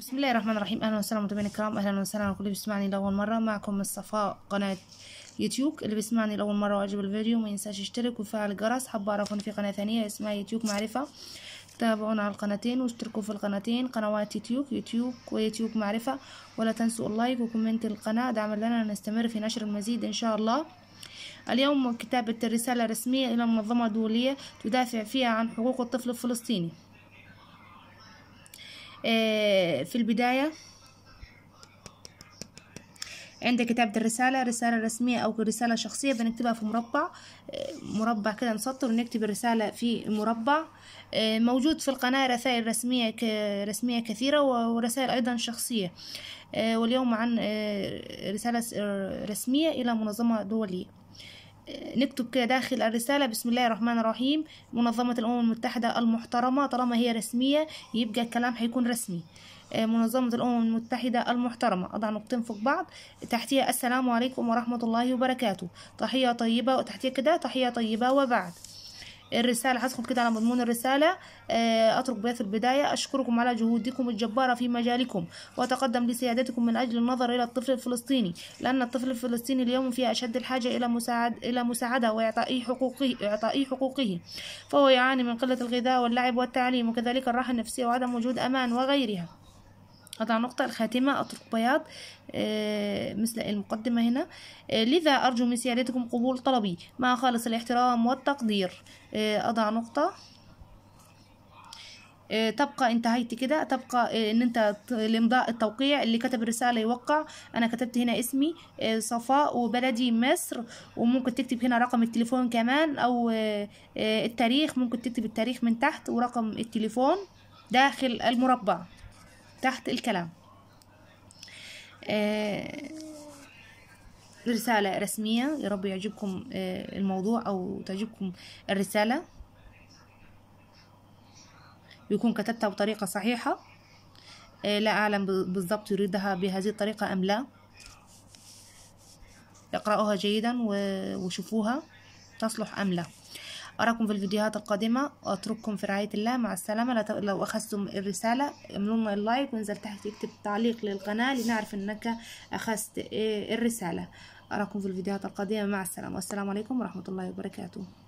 بسم الله الرحمن الرحيم اهلا وسهلا متابعينا الكرام اهلا وسهلا كل اللي بيسمعني لاول مره معكم الصفاء قناه يوتيوب اللي بيسمعني لاول مره واعجب الفيديو ما ينساش يشترك ويفعل الجرس حابه اعرفكم في قناه ثانيه اسمها يوتيوب معرفه تابعونا على القناتين واشتركوا في القناتين قنوات يوتيوب يوتيوب ويوتيوب معرفه ولا تنسوا اللايك وكومنت القناه دعما لنا نستمر في نشر المزيد ان شاء الله اليوم كتابه الرساله الرسميه الى منظمه دوليه تدافع فيها عن حقوق الطفل الفلسطيني آه، في البداية عند كتابة الرسالة رسالة رسمية أو رسالة شخصية بنكتبها في مربع آه، مربع كده نسطر ونكتب الرسالة في مربع آه، موجود في القناة رسائل رسمية رسمية كثيرة ورسائل أيضا شخصية واليوم عن رسالة رسمية إلى منظمة دولية نكتب كده داخل الرسالة بسم الله الرحمن الرحيم منظمة الأمم المتحدة المحترمة طالما هي رسمية يبقى الكلام هيكون رسمي آه، منظمة الأمم المتحدة المحترمة أضع نقطتين فوق بعض تحتية السلام عليكم ورحمة الله وبركاته تحية طيبة وتحتية كده تحية طيبة وبعد الرسالة هدخل كده على مضمون الرسالة آه، أترك بها في البداية أشكركم على جهودكم الجبارة في مجالكم وأتقدم لسيادتكم من أجل النظر إلى الطفل الفلسطيني لأن الطفل الفلسطيني اليوم في أشد الحاجة إلى مساعد إلى مساعدة وإعطائه حقوقه إعطائه حقوقه فهو يعاني من قلة الغذاء واللعب والتعليم وكذلك الراحة النفسية وعدم وجود أمان وغيرها أضع نقطة الخاتمة أترك بياض آه، مثل المقدمة هنا آه، لذا أرجو من سيادتكم قبول طلبي مع خالص الاحترام والتقدير آه، أضع نقطة تبقى انتهيت كده تبقى ان انت لامضاء التوقيع اللي كتب الرساله يوقع انا كتبت هنا اسمي صفاء وبلدي مصر وممكن تكتب هنا رقم التليفون كمان او التاريخ ممكن تكتب التاريخ من تحت ورقم التليفون داخل المربع تحت الكلام آه، رسالة رسمية يا رب يعجبكم آه، الموضوع أو تعجبكم الرسالة يكون كتبتها بطريقة صحيحة آه، لا أعلم بالضبط يريدها بهذه الطريقة أم لا اقرأوها جيدا وشوفوها تصلح أم لا أراكم في الفيديوهات القادمة أترككم في رعاية الله مع السلامة لو أخذتم الرسالة اعملونا اللايك وانزل تحت اكتب تعليق للقناة لنعرف أنك أخذت إيه الرسالة أراكم في الفيديوهات القادمة مع السلامة والسلام عليكم ورحمة الله وبركاته